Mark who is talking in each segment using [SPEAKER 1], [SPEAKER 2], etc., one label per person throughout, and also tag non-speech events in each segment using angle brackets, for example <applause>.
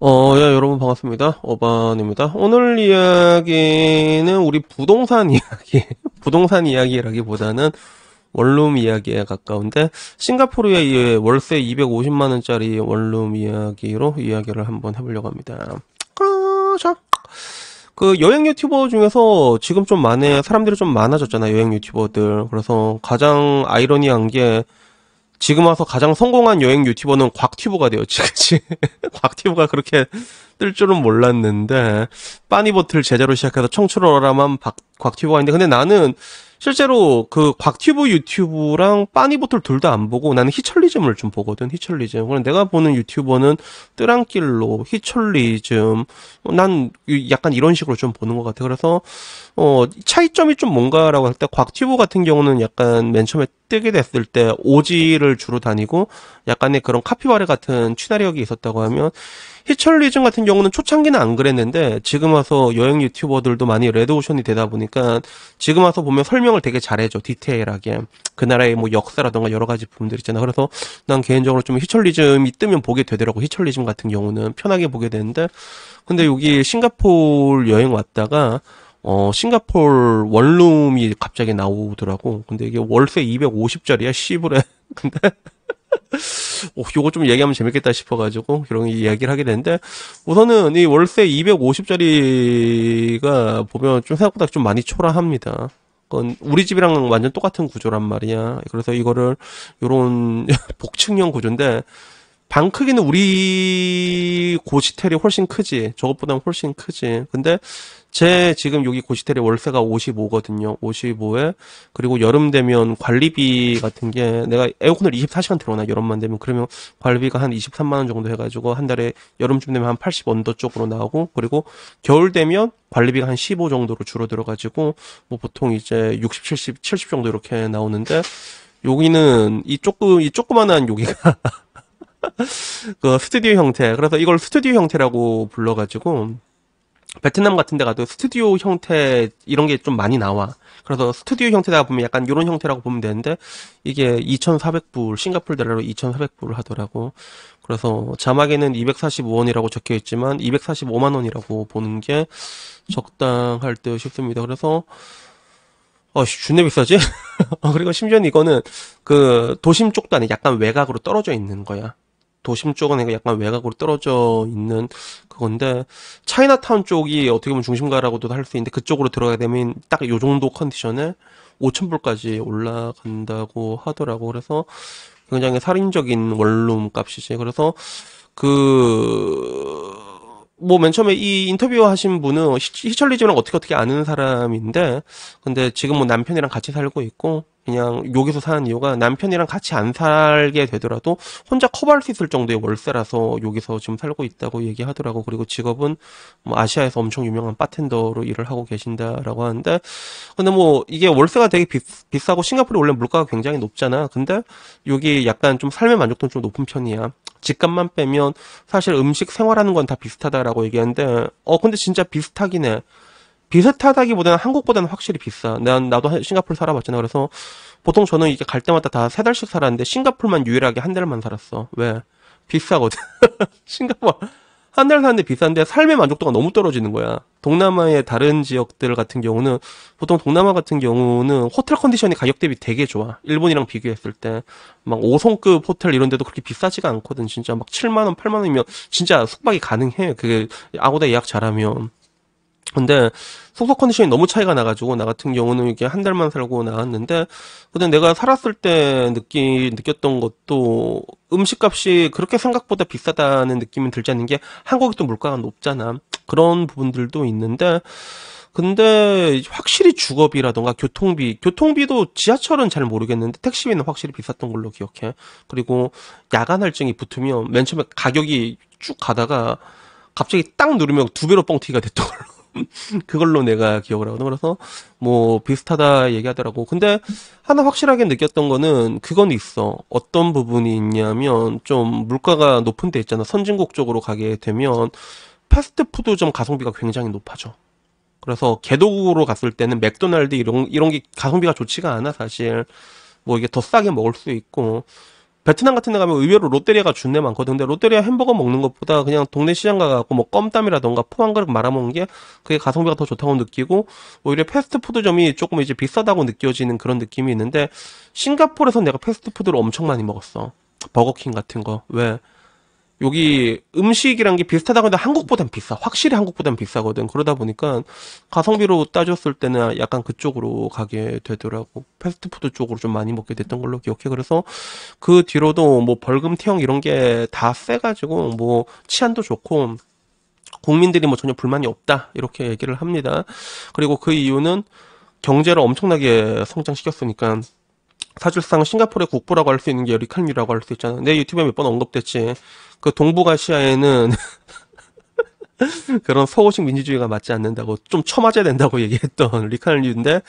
[SPEAKER 1] 어, 예, 여러분 반갑습니다. 어반입니다. 오늘 이야기는 우리 부동산 <laughs> 이야기, 부동산 이야기라기보다는 원룸 이야기에 가까운데 싱가포르의 월세 250만 원짜리 원룸 이야기로 이야기를 한번 해보려고 합니다. 그 여행 유튜버 중에서 지금 좀 많이 사람들이 좀 많아졌잖아요. 여행 유튜버들. 그래서 가장 아이러니한 게 지금 와서 가장 성공한 여행 유튜버는 곽튜브가 되었지, 그치? <laughs> 곽튜브가 그렇게 뜰 줄은 몰랐는데 빠니보틀 제자로 시작해서 청출어라만 곽튜브가 있는데 근데 나는 실제로 그 곽튜브 유튜브랑 빠니보틀 둘 다 안 보고 나는 히철리즘을 좀 보거든 히철리즘 그럼 내가 보는 유튜버는 뜨랑길로 히철리즘 뭐 난 약간 이런 식으로 좀 보는 것 같아 그래서 어 차이점이 좀 뭔가라고 할 때 곽튜브 같은 경우는 약간 맨 처음에 뜨게 됐을 때 오지를 주로 다니고 약간의 그런 카피바레 같은 취나력이 있었다고 하면 히철리즘 같은 경우는 초창기는 안 그랬는데 지금 와서 여행 유튜버들도 많이 레드오션이 되다 보니까 지금 와서 보면 설명을 되게 잘해줘 디테일하게 그 나라의 뭐 역사라던가 여러 가지 부분들 있잖아 그래서 난 개인적으로 좀 히철리즘이 뜨면 보게 되더라고 히철리즘 같은 경우는 편하게 보게 되는데 근데 여기 싱가폴 여행 왔다가 어, 싱가폴 원룸이 갑자기 나오더라고. 근데 이게 월세 250짜리야, 시브레. <laughs> 근데 오, 어, 요거 좀 얘기하면 재밌겠다 싶어가지고 이런 이야기를 하게 되는데 우선은 이 월세 250짜리가 보면 좀 생각보다 좀 많이 초라합니다. 그건 우리 집이랑 완전 똑같은 구조란 말이야. 그래서 이거를 요런 <laughs> 복층형 구조인데 방 크기는 우리 고시텔이 훨씬 크지. 저것보다는 훨씬 크지. 근데 제 지금 여기 고시텔이 월세가 55거든요. 55에 그리고 여름 되면 관리비 같은 게 내가 에어컨을 24시간 틀어놔 여름만 되면 그러면 관리비가 한 23만 원 정도 해가지고 한 달에 여름쯤 되면 한 80 언더 쪽으로 나오고 그리고 겨울 되면 관리비가 한 15 정도로 줄어들어가지고 뭐 보통 이제 60, 70, 70 정도 이렇게 나오는데 여기는 이 조금 이 조그만한 여기가 <laughs> <laughs> 그 스튜디오 형태. 그래서 이걸 스튜디오 형태라고 불러가지고 베트남 같은 데 가도 스튜디오 형태 이런 게 좀 많이 나와. 그래서 스튜디오 형태다 보면 약간 이런 형태라고 보면 되는데 이게 2,400불, 싱가폴 달러로 2,400불을 하더라고. 그래서 자막에는 245원이라고 적혀 있지만 245만 원이라고 보는 게 적당할 듯 싶습니다. 그래서 어, 준네 비싸지? <laughs> 어, 그리고 심지어 는 이거는 그 도심 쪽도 아니 약간 외곽으로 떨어져 있는 거야. 도심 쪽은 약간 외곽으로 떨어져 있는 그건데 차이나타운 쪽이 어떻게 보면 중심가라고도 할 수 있는데 그쪽으로 들어가게 되면 딱 요 정도 컨디션에 5천불까지 올라간다고 하더라고. 그래서 굉장히 살인적인 원룸 값이지. 그래서 그 뭐 맨 처음에 이 인터뷰 하신 분은 히철리 집이랑 어떻게 어떻게 아는 사람인데 근데 지금 뭐 남편이랑 같이 살고 있고 그냥 여기서 사는 이유가 남편이랑 같이 안 살게 되더라도 혼자 커버할 수 있을 정도의 월세라서 여기서 지금 살고 있다고 얘기하더라고. 그리고 직업은 뭐 아시아에서 엄청 유명한 바텐더로 일을 하고 계신다라고 하는데 근데 뭐 이게 월세가 되게 비, 비싸고 싱가포르 원래 물가가 굉장히 높잖아. 근데 여기 약간 좀 삶의 만족도는 좀 높은 편이야. 집값만 빼면 사실 음식 생활하는 건 다 비슷하다라고 얘기하는데 어 근데 진짜 비슷하긴 해. 비슷하다기보다는 한국보다는 확실히 비싸. 난 나도 싱가폴 살아봤잖아. 그래서 보통 저는 이게 갈 때마다 다 세 달씩 살았는데 싱가폴만 유일하게 한 달만 살았어. 왜? 비싸거든. <laughs> 싱가폴 한달 사는데 비싼데 삶의 만족도가 너무 떨어지는 거야. 동남아의 다른 지역들 같은 경우는 보통 동남아 같은 경우는 호텔 컨디션이 가격 대비 되게 좋아. 일본이랑 비교했을 때 막 5성급 호텔 이런 데도 그렇게 비싸지가 않거든. 진짜 막 7만 원, 8만 원이면 진짜 숙박이 가능해. 그게 아고다 예약 잘하면. 근데 속속 컨디션이 너무 차이가 나가지고 나 같은 경우는 이게 한 달만 살고 나왔는데 근데 내가 살았을 때 느끼 느꼈던 것도 음식값이 그렇게 생각보다 비싸다는 느낌이 들지 않는 게 한국이 또 물가가 높잖아 그런 부분들도 있는데 근데 확실히 주거비라던가 교통비 교통비도 지하철은 잘 모르겠는데 택시비는 확실히 비쌌던 걸로 기억해 그리고 야간 할증이 붙으면 맨 처음에 가격이 쭉 가다가 갑자기 딱 누르면 두 배로 뻥튀기가 됐던 걸로 <laughs> 그걸로 내가 기억을 하거든. 그래서 뭐 비슷하다 얘기하더라고. 근데 하나 확실하게 느꼈던 거는 그건 있어. 어떤 부분이 있냐면 좀 물가가 높은 데 있잖아. 선진국 쪽으로 가게 되면 패스트푸드좀 가성비가 굉장히 높아져. 그래서 개도국으로 갔을 때는 맥도날드 이런 이런 게 가성비가 좋지가 않아 사실. 뭐 이게 더 싸게 먹을 수 있고 베트남 같은 데 가면 의외로 롯데리아가 준내 많거든. 근데 롯데리아 햄버거 먹는 것보다 그냥 동네 시장 가갖고 뭐 껌땀이라던가 포항가루 말아먹는 게 그게 가성비가 더 좋다고 느끼고 오히려 패스트푸드점이 조금 이제 비싸다고 느껴지는 그런 느낌이 있는데 싱가포르에서 내가 패스트푸드를 엄청 많이 먹었어. 버거킹 같은 거. 왜? 여기 음식이란 게 비슷하다고 해도 한국보단 비싸. 확실히 한국보단 비싸거든. 그러다 보니까 가성비로 따졌을 때는 약간 그쪽으로 가게 되더라고. 패스트푸드 쪽으로 좀 많이 먹게 됐던 걸로 기억해. 그래서 그 뒤로도 뭐 벌금 태형 이런 게 다 세가지고 뭐 치안도 좋고 국민들이 뭐 전혀 불만이 없다. 이렇게 얘기를 합니다. 그리고 그 이유는 경제를 엄청나게 성장시켰으니까 사실상 싱가포르의 국보라고 할 수 있는 게 리칸류라고 할 수 있잖아. 내 유튜브에 몇 번 언급됐지. 그 동북아시아에는 <laughs> <laughs> 그런 서구식 민주주의가 맞지 않는다고 좀 쳐맞아야 된다고 얘기했던 리칸류인데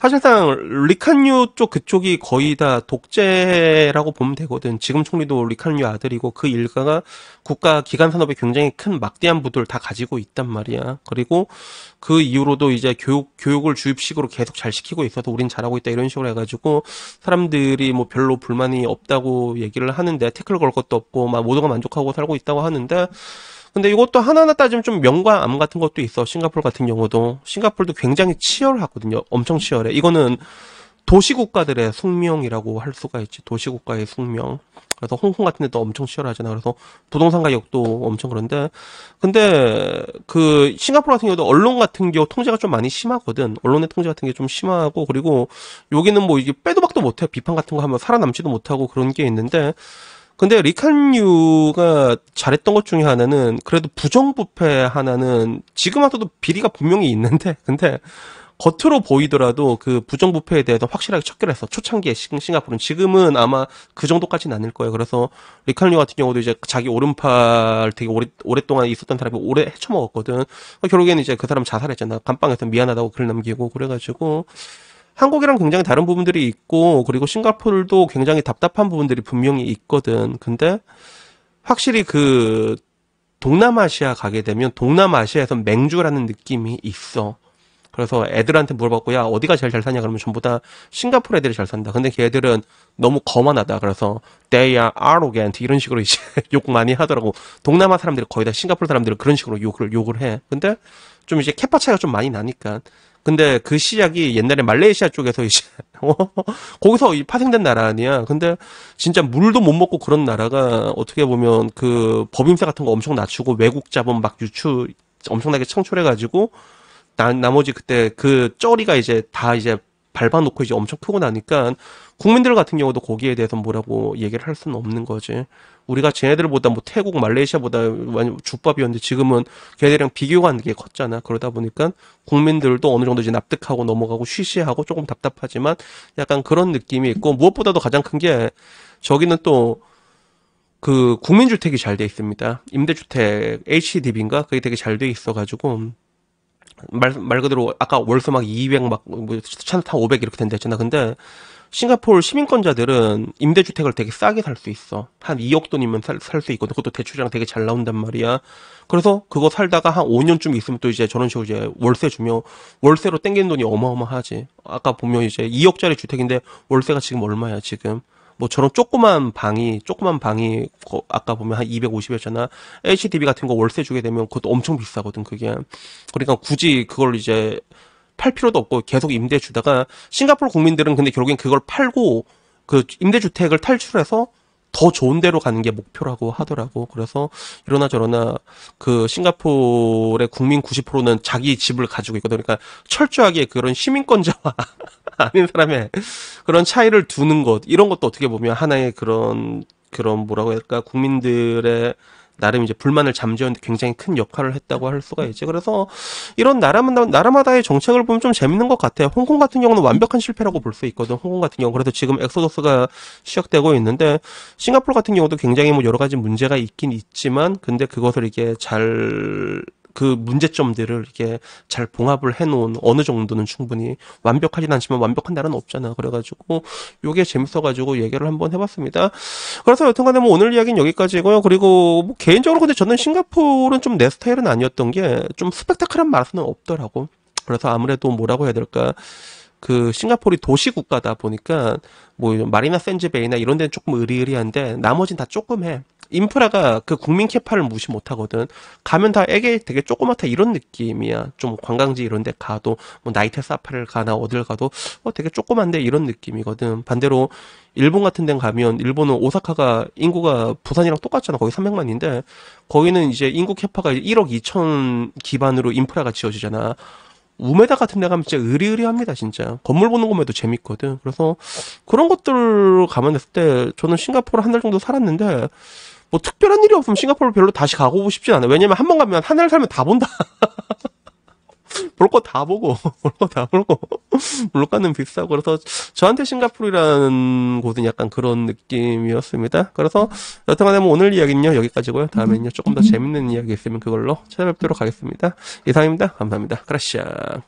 [SPEAKER 1] 사실상 리칸류 쪽 그쪽이 거의 다 독재라고 보면 되거든. 지금 총리도 리칸류 아들이고 그 일가가 국가 기관 산업에 굉장히 큰 막대한 부도를 다 가지고 있단 말이야. 그리고 그 이후로도 이제 교육 교육을 주입식으로 계속 잘 시키고 있어서 우린 잘하고 있다 이런 식으로 해가지고 사람들이 뭐 별로 불만이 없다고 얘기를 하는데 태클 걸 것도 없고 막 모두가 만족하고 살고 있다고 하는데 근데 이것도 하나하나 따지면 좀 명과 암 같은 것도 있어. 싱가폴 같은 경우도. 싱가폴도 굉장히 치열하거든요. 엄청 치열해. 이거는 도시국가들의 숙명이라고 할 수가 있지. 도시국가의 숙명. 그래서 홍콩 같은 데도 엄청 치열하잖아. 그래서 부동산 가격도 엄청 그런데. 근데 그 싱가포르 같은 경우도 언론 같은 경우 통제가 좀 많이 심하거든. 언론의 통제 같은 게 좀 심하고 그리고 여기는 뭐 이게 빼도 박도 못해. 비판 같은 거 하면 살아남지도 못하고 그런 게 있는데 근데 리칸유가 잘했던 것 중에 하나는 그래도 부정부패 하나는 지금 와서도 비리가 분명히 있는데 근데 겉으로 보이더라도 그 부정부패에 대해서 확실하게 척결 해서 초창기에 싱가포르는 지금은 아마 그 정도까지는 아닐 거예요. 그래서 리칸류 같은 경우도 이제 자기 오른팔 되게 오래, 오랫동안 있었던 사람이 오래 헤쳐먹었거든. 결국에는 이제 그 사람 자살했잖아. 감방에서 미안하다고 글 남기고 그래가지고 한국이랑 굉장히 다른 부분들이 있고 그리고 싱가포르도 굉장히 답답한 부분들이 분명히 있거든. 근데 확실히 그 동남아시아 가게 되면 동남아시아에서 맹주라는 느낌이 있어. 그래서 애들한테 물어봤고 야 어디가 제일 잘 사냐 그러면 전부 다 싱가포르 애들이 잘 산다. 근데 걔들은 너무 거만하다. 그래서 they are arrogant 이런 식으로 이제 <laughs> 욕 많이 하더라고. 동남아 사람들이 거의 다 싱가포르 사람들은 그런 식으로 욕을 욕을 해. 근데 좀 이제 캐파 차이가 좀 많이 나니까 근데 그 시작이 옛날에 말레이시아 쪽에서 이제 <laughs> 어? 거기서 파생된 나라 아니야. 근데 진짜 물도 못 먹고 그런 나라가 어떻게 보면 그 법인세 같은 거 엄청 낮추고 외국 자본 막 유출 엄청나게 창출해가지고 나, 나머지 그때 그 쩌리가 이제 다 이제 밟아놓고 이제 엄청 크고 나니까 국민들 같은 경우도 거기에 대해서 뭐라고 얘기를 할 수는 없는 거지. 우리가 쟤네들보다 뭐 태국, 말레이시아보다 완전 주밥이었는데 지금은 걔네랑비교하는게 컸잖아. 그러다 보니까 국민들도 어느 정도 이제 납득하고 넘어가고 쉬쉬하고 조금 답답하지만 약간 그런 느낌이 있고 무엇보다도 가장 큰 게 저기는 또 그 국민주택이 잘 돼 있습니다. 임대주택 HDB인가 그게 되게 잘 돼 있어가지고 말, 말 그대로 아까 월세막 200, 막, 뭐, 차타 500 이렇게 된다 했잖아. 근데, 싱가포르 시민권자들은 임대주택을 되게 싸게 살 수 있어. 한 2억 돈이면 살 수 있거든. 그것도 대출이랑 되게 잘 나온단 말이야. 그래서 그거 살다가 한 5년쯤 있으면 또 이제 저런 식으로 이제 월세 주면 월세로 땡기는 돈이 어마어마하지. 아까 보면 이제 2억짜리 주택인데 월세가 지금 얼마야, 지금. 뭐 저런 조그만 방이 조그만 방이 아까 보면 한 250이었잖아. HDB 같은 거 월세 주게 되면 그것도 엄청 비싸거든 그게. 그러니까 굳이 그걸 이제 팔 필요도 없고 계속 임대 주다가 싱가포르 국민들은 근데 결국엔 그걸 팔고 그 임대주택을 탈출해서 더 좋은 데로 가는 게 목표라고 하더라고. 그래서 이러나 저러나 그 싱가포르의 국민 90%는 자기 집을 가지고 있거든. 그러니까 철저하게 그런 시민권자와 <laughs> 아닌 사람의 그런 차이를 두는 것 이런 것도 어떻게 보면 하나의 그런 그런 뭐라고 해야 될까 국민들의 나름 이제 불만을 잠재우는데 굉장히 큰 역할을 했다고 할 수가 있지. 그래서 이런 나라마다, 나라마다의 정책을 보면 좀 재밌는 것 같아요. 홍콩 같은 경우는 완벽한 실패라고 볼 수 있거든. 홍콩 같은 경우. 그래서 지금 엑소더스가 시작되고 있는데, 싱가폴 같은 경우도 굉장히 뭐 여러 가지 문제가 있긴 있지만, 근데 그것을 이게 잘그 문제점들을 이게 잘 봉합을 해놓은 어느 정도는 충분히 완벽하진 않지만 완벽한 나라는 없잖아. 그래가지고 요게 재밌어가지고 얘기를 한번 해봤습니다. 그래서 여튼간에 뭐 오늘 이야기는 여기까지고요. 그리고 뭐 개인적으로 근데 저는 싱가포르는 좀 내 스타일은 아니었던 게 좀 스펙타클한 맛은 없더라고. 그래서 아무래도 뭐라고 해야 될까. 그 싱가포르 도시 국가다 보니까 뭐 마리나 센즈베이나 이런 데는 조금 으리으리한데 나머진 다 조금 해. 인프라가 그 국민 캐파를 무시 못하거든. 가면 다 애게 되게 조그맣다 이런 느낌이야. 좀 관광지 이런데 가도 뭐 나이트 사파를 가나 어딜 가도 어 되게 조그만데 이런 느낌이거든. 반대로 일본 같은 데 가면 일본은 오사카가 인구가 부산이랑 똑같잖아. 거기 300만인데 거기는 이제 인구 캐파가 1억 2천 기반으로 인프라가 지어지잖아. 우메다 같은 데 가면 진짜 의리의리합니다, 진짜. 건물 보는 것만 해도 재밌거든. 그래서 그런 것들 을 감안했을 때 저는 싱가포르 한 달 정도 살았는데 뭐 특별한 일이 없으면 싱가포르 별로 다시 가고 싶진 않아요. 왜냐면 한 번 가면 하늘 살면 다 본다. <laughs> 볼 거 다 보고, <laughs> 볼 거 다 보고, <laughs> 물가는 비싸고, 그래서 저한테 싱가포르라는 곳은 약간 그런 느낌이었습니다. 그래서 여튼 간에 뭐 오늘 이야기는요, 여기까지고요. 다음에는 조금 더 재밌는 이야기 있으면 그걸로 찾아뵙도록 하겠습니다. 이상입니다. 감사합니다. 크라시아.